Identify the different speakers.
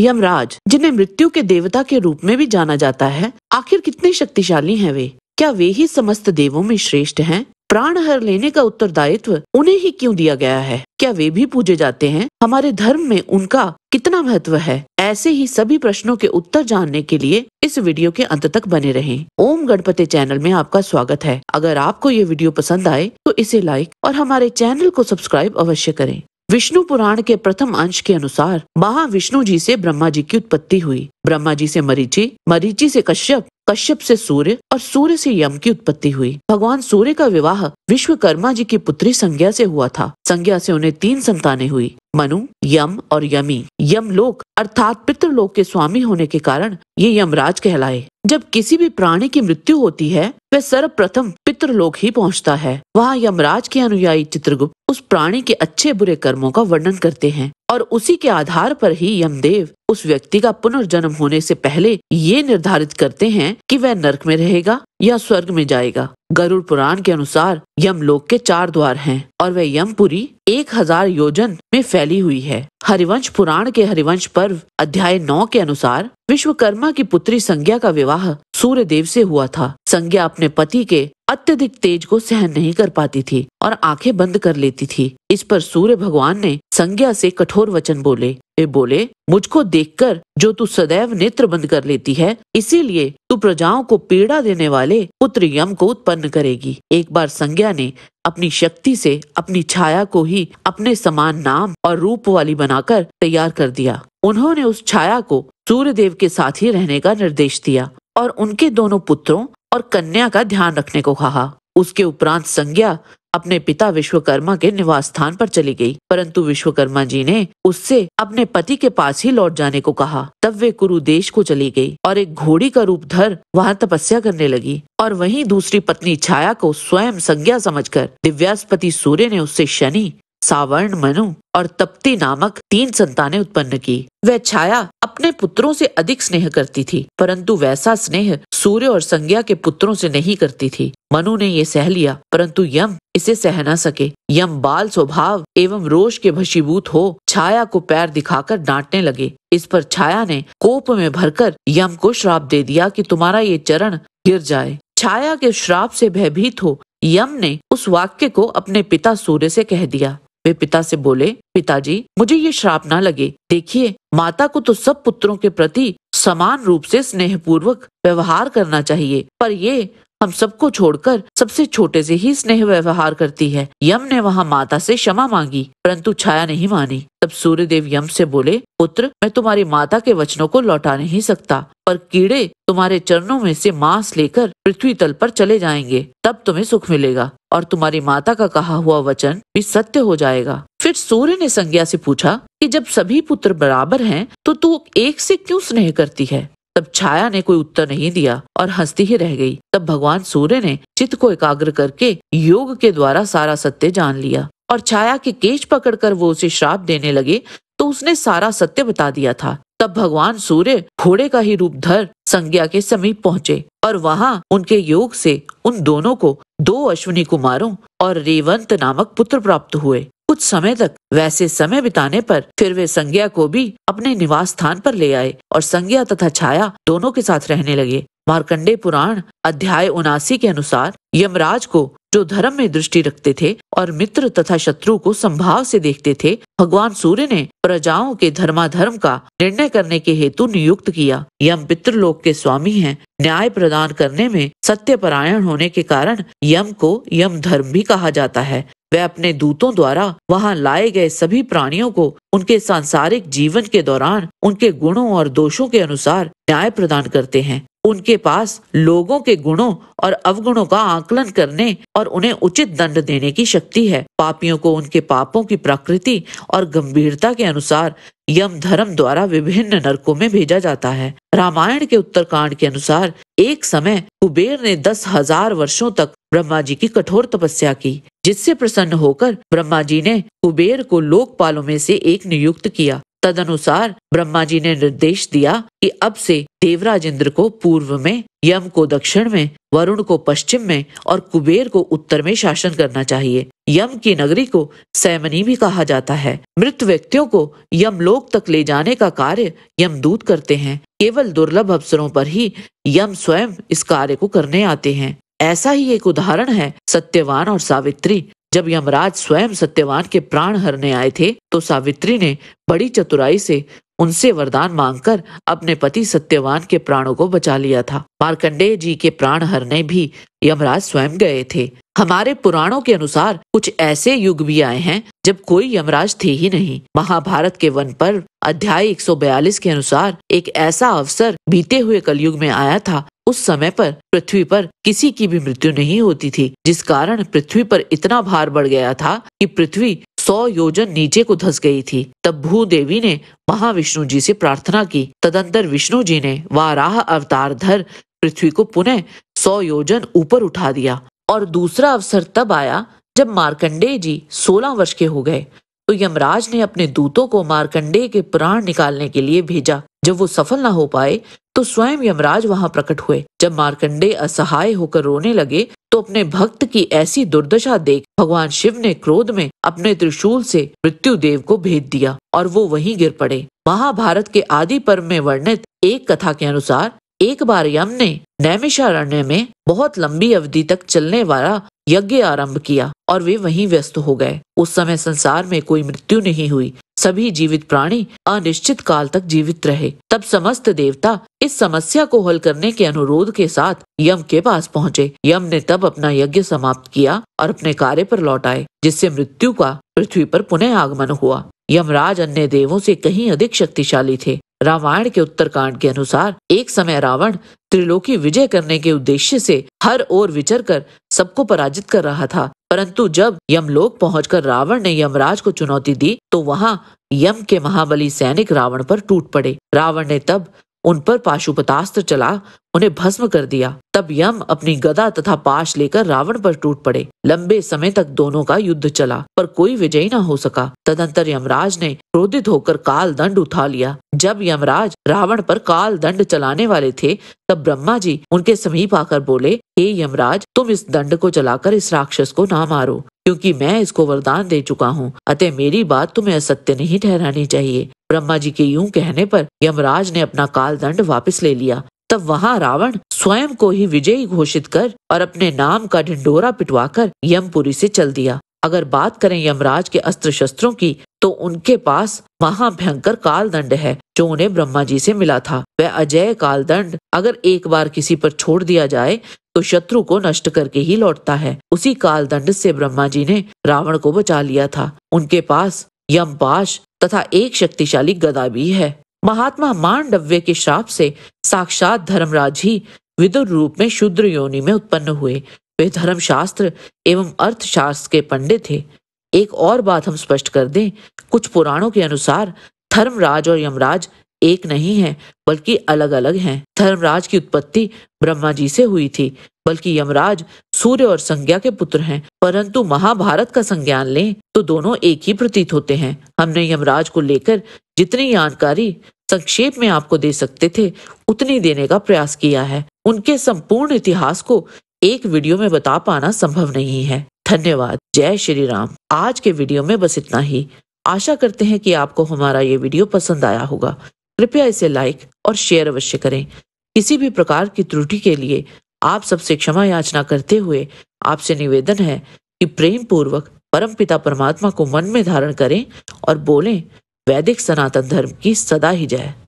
Speaker 1: यमराज जिन्हें मृत्यु के देवता के रूप में भी जाना जाता है आखिर कितने शक्तिशाली हैं वे क्या वे ही समस्त देवों में श्रेष्ठ हैं प्राण हर लेने का उत्तरदायित्व उन्हें ही क्यों दिया गया है क्या वे भी पूजे जाते हैं हमारे धर्म में उनका कितना महत्व है ऐसे ही सभी प्रश्नों के उत्तर जानने के लिए इस वीडियो के अंत तक बने रहें। ओम गणपति चैनल में आपका स्वागत है अगर आपको ये वीडियो पसंद आए तो इसे लाइक और हमारे चैनल को सब्सक्राइब अवश्य करें विष्णु पुराण के प्रथम अंश के अनुसार महा विष्णु जी से ब्रह्मा जी की उत्पत्ति हुई ब्रह्मा जी से मरीचि मरीचि से कश्यप कश्यप से सूर्य और सूर्य से यम की उत्पत्ति हुई भगवान सूर्य का विवाह विश्वकर्मा जी की पुत्री संज्ञा से हुआ था संज्ञा से उन्हें तीन संतानें हुई मनु यम और यमी यम लोक अर्थात पितृलोक के स्वामी होने के कारण ये यमराज कहलाए जब किसी भी प्राणी की मृत्यु होती है वह सर्वप्रथम लोक ही पहुंचता है वहाँ यमराज के अनुयायी चित्रगुप्त उस प्राणी के अच्छे बुरे कर्मों का वर्णन करते हैं और उसी के आधार पर ही यमदेव उस व्यक्ति का पुनर्जन्म होने से पहले ये निर्धारित करते हैं कि वह नरक में रहेगा या स्वर्ग में जाएगा गरुड़ पुराण के अनुसार यमलोक के चार द्वार हैं और वह यमपुरी एक हजार योजन में फैली हुई है हरिवंश पुराण के हरिवंश पर्व अध्याय नौ के अनुसार विश्वकर्मा की पुत्री संज्ञा का विवाह सूर्य देव से हुआ था संज्ञा अपने पति के अत्यधिक तेज को सहन नहीं कर पाती थी और आंखें बंद कर लेती थी इस पर सूर्य भगवान ने संज्ञा से कठोर वचन बोले वे बोले मुझको देखकर जो तू सदैव नेत्र बंद कर लेती है इसीलिए तू प्रजाओं को पीड़ा देने वाले पुत्र यम को उत्पन्न करेगी एक बार संज्ञा ने अपनी शक्ति से अपनी छाया को ही अपने समान नाम और रूप वाली बनाकर तैयार कर दिया उन्होंने उस छाया को सूर्य देव के साथ ही रहने का निर्देश दिया और उनके दोनों पुत्रों और कन्या का ध्यान रखने को कहा उसके उपरांत संज्ञा अपने पिता विश्वकर्मा के निवास स्थान पर चली गई परंतु विश्वकर्मा जी ने उससे अपने पति के पास ही लौट जाने को कहा तब वे देश को चली गई और एक घोड़ी का रूप धर वहां तपस्या करने लगी और वहीं दूसरी पत्नी छाया को स्वयं संज्ञा समझकर दिव्यास्पति सूर्य ने उससे शनि सावर्ण मनु और तप्ती नामक तीन संतानें उत्पन्न की वह छाया अपने पुत्रों से अधिक स्नेह करती थी परंतु वैसा स्नेह सूर्य और संज्ञा के पुत्रों से नहीं करती थी मनु ने ये सह लिया परंतु यम इसे सह न सके यम बाल स्वभाव एवं रोष के भशीभूत हो छाया को पैर दिखाकर डांटने लगे इस पर छाया ने कोप में भरकर यम को श्राप दे दिया कि तुम्हारा ये चरण गिर जाए छाया के श्राप से भयभीत हो यम ने उस वाक्य को अपने पिता सूर्य से कह दिया वे पिता से बोले पिताजी मुझे ये श्राप ना लगे देखिए माता को तो सब पुत्रों के प्रति समान रूप से पूर्वक व्यवहार करना चाहिए पर ये हम सबको छोड़कर सबसे छोटे से ही स्नेह व्यवहार करती है यम ने वहाँ माता से क्षमा मांगी परंतु छाया नहीं मानी तब सूर्यदेव यम से बोले पुत्र मैं तुम्हारी माता के वचनों को लौटा नहीं सकता पर कीड़े तुम्हारे चरणों में से मांस लेकर पृथ्वी तल पर चले जाएंगे तब तुम्हें सुख मिलेगा और तुम्हारी माता का कहा हुआ वचन भी सत्य हो जाएगा फिर सूर्य ने संज्ञा से पूछा कि जब सभी पुत्र बराबर हैं तो तू एक से क्यों स्नेह करती है तब छाया ने कोई उत्तर नहीं दिया और हंसती ही रह गई तब भगवान सूर्य ने चित्त को एकाग्र करके योग के द्वारा सारा सत्य जान लिया और छाया के केश पकड़कर वो उसे श्राप देने लगे तो उसने सारा सत्य बता दिया था तब भगवान सूर्य घोड़े का ही रूप धर संज्ञा के समीप पहुँचे और वहाँ उनके योग से उन दोनों को दो अश्विनी कुमारों और रेवंत नामक पुत्र प्राप्त हुए कुछ समय तक वैसे समय बिताने पर फिर वे संज्ञा को भी अपने निवास स्थान पर ले आए और संज्ञा तथा छाया दोनों के साथ रहने लगे मार्कंडे पुराण अध्याय उनासी के अनुसार यमराज को जो धर्म में दृष्टि रखते थे और मित्र तथा शत्रु को संभाव से देखते थे भगवान सूर्य ने प्रजाओं के धर्माधर्म का निर्णय करने के हेतु नियुक्त किया यम पितृलोक के स्वामी हैं न्याय प्रदान करने में सत्य परायण होने के कारण यम को यम धर्म भी कहा जाता है वे अपने दूतों द्वारा वहां लाए गए सभी प्राणियों को उनके सांसारिक जीवन के दौरान उनके गुणों और दोषों के अनुसार न्याय प्रदान करते हैं उनके पास लोगों के गुणों और अवगुणों का आकलन करने और और उन्हें उचित दंड देने की शक्ति है पापियों को उनके पापों की प्रकृति और गंभीरता के अनुसार यम धर्म द्वारा विभिन्न नरकों में भेजा जाता है रामायण के उत्तरकांड के अनुसार एक समय कुबेर ने दस हजार वर्षो तक ब्रह्मा जी की कठोर तपस्या की जिससे प्रसन्न होकर ब्रह्मा जी ने कुबेर को लोकपालों में से एक नियुक्त किया तदनुसार ब्रह्मा जी ने निर्देश दिया कि अब से देवराज इंद्र को पूर्व में यम को दक्षिण में वरुण को पश्चिम में और कुबेर को उत्तर में शासन करना चाहिए यम की नगरी को सैमनी भी कहा जाता है मृत व्यक्तियों को यम लोक तक ले जाने का कार्य यम दूत करते हैं केवल दुर्लभ अवसरों पर ही यम स्वयं इस कार्य को करने आते हैं ऐसा ही एक उदाहरण है सत्यवान और सावित्री जब यमराज स्वयं सत्यवान के प्राण हरने आए थे तो सावित्री ने बड़ी चतुराई से उनसे वरदान मांगकर अपने पति सत्यवान के प्राणों को बचा लिया था मार्कंडेय जी के प्राण हरने भी यमराज स्वयं गए थे हमारे पुराणों के अनुसार कुछ ऐसे युग भी आए हैं जब कोई यमराज थे ही नहीं महाभारत के वन पर अध्याय 142 के अनुसार एक ऐसा अवसर बीते हुए कलयुग में आया था उस समय पर पृथ्वी पर किसी की भी मृत्यु नहीं होती थी जिस कारण पृथ्वी पर इतना भार बढ़ गया था कि पृथ्वी सौ योजन नीचे को धस गई थी तब भू देवी ने महाविष्णु जी से प्रार्थना की तदंतर विष्णु जी ने वाराह अवतार धर पृथ्वी को पुनः सौ योजन ऊपर उठा दिया और दूसरा अवसर तब आया जब मार्कंडेय जी सोलह वर्ष के हो गए तो यमराज ने अपने दूतों को मारकंडे के प्राण निकालने के लिए भेजा जब वो सफल न हो पाए तो स्वयं यमराज वहां प्रकट हुए जब मारकंडे असहाय होकर रोने लगे तो अपने भक्त की ऐसी दुर्दशा देख भगवान शिव ने क्रोध में अपने त्रिशूल से मृत्यु देव को भेज दिया और वो वहीं गिर पड़े महाभारत के आदि पर्व में वर्णित एक कथा के अनुसार एक बार यम ने नैमिषारण्य में बहुत लंबी अवधि तक चलने वाला यज्ञ आरंभ किया और वे वहीं व्यस्त हो गए उस समय संसार में कोई मृत्यु नहीं हुई सभी जीवित प्राणी अनिश्चित काल तक जीवित रहे तब समस्त देवता इस समस्या को हल करने के अनुरोध के साथ यम के पास पहुँचे यम ने तब अपना यज्ञ समाप्त किया और अपने कार्य पर लौट आए जिससे मृत्यु का पृथ्वी पर पुनः आगमन हुआ यमराज अन्य देवों से कहीं अधिक शक्तिशाली थे रामायण के उत्तरकांड के अनुसार एक समय रावण त्रिलोकी विजय करने के उद्देश्य से हर ओर विचर कर सबको पराजित कर रहा था परंतु जब यमलोक पहुंचकर रावण ने यमराज को चुनौती दी तो वहां यम के महाबली सैनिक रावण पर टूट पड़े रावण ने तब उन पर पाशुपतास्त्र चला उन्हें भस्म कर दिया तब यम अपनी गदा तथा पाश लेकर रावण पर टूट पड़े लंबे समय तक दोनों का युद्ध चला पर कोई विजयी न हो सका तदंतर यमराज ने क्रोधित होकर काल दंड उठा लिया जब यमराज रावण पर काल दंड चलाने वाले थे तब ब्रह्मा जी उनके समीप आकर बोले हे यमराज तुम इस दंड को चलाकर इस राक्षस को ना मारो क्योंकि मैं इसको वरदान दे चुका हूँ अतः मेरी बात तुम्हें असत्य नहीं ठहरानी चाहिए ब्रह्मा जी के यूं कहने पर यमराज ने अपना काल दंड वापिस ले लिया तब वहाँ रावण स्वयं को ही विजयी घोषित कर और अपने नाम का ढिंडोरा पिटवाकर यमपुरी से चल दिया अगर बात करें यमराज के अस्त्र शस्त्रों की तो उनके पास महाभयंकर दंड है जो उन्हें ब्रह्मा जी से मिला था वह अजय काल दंड अगर एक बार किसी पर छोड़ दिया जाए तो शत्रु को नष्ट करके ही लौटता है उसी काल दंड से ब्रह्मा जी ने रावण को बचा लिया था उनके पास यम पाश तथा एक शक्तिशाली गदा भी है महात्मा मांडव्य के श्राप से साक्षात धर्मराज ही विदुर रूप में शुद्र योनि में उत्पन्न हुए वे धर्मशास्त्र एवं अर्थशास्त्र के पंडित थे एक और बात हम स्पष्ट कर दें कुछ पुराणों के अनुसार धर्मराज और यमराज एक नहीं है बल्कि अलग अलग हैं धर्मराज की उत्पत्ति ब्रह्मा जी से हुई थी बल्कि यमराज सूर्य और संज्ञा के पुत्र हैं परंतु महाभारत का संज्ञान लें तो दोनों एक ही प्रतीत होते हैं हमने यमराज को लेकर जितनी जानकारी संक्षेप में आपको दे सकते थे उतनी देने का प्रयास किया है उनके संपूर्ण इतिहास को एक वीडियो में बता पाना संभव नहीं है धन्यवाद जय श्री राम आज के वीडियो में बस इतना ही आशा करते हैं कि आपको हमारा ये वीडियो पसंद आया होगा कृपया इसे लाइक और शेयर अवश्य करें किसी भी प्रकार की त्रुटि के लिए आप सबसे क्षमा याचना करते हुए आपसे निवेदन है कि प्रेम पूर्वक परम पिता परमात्मा को मन में धारण करें और बोलें वैदिक सनातन धर्म की सदा ही जय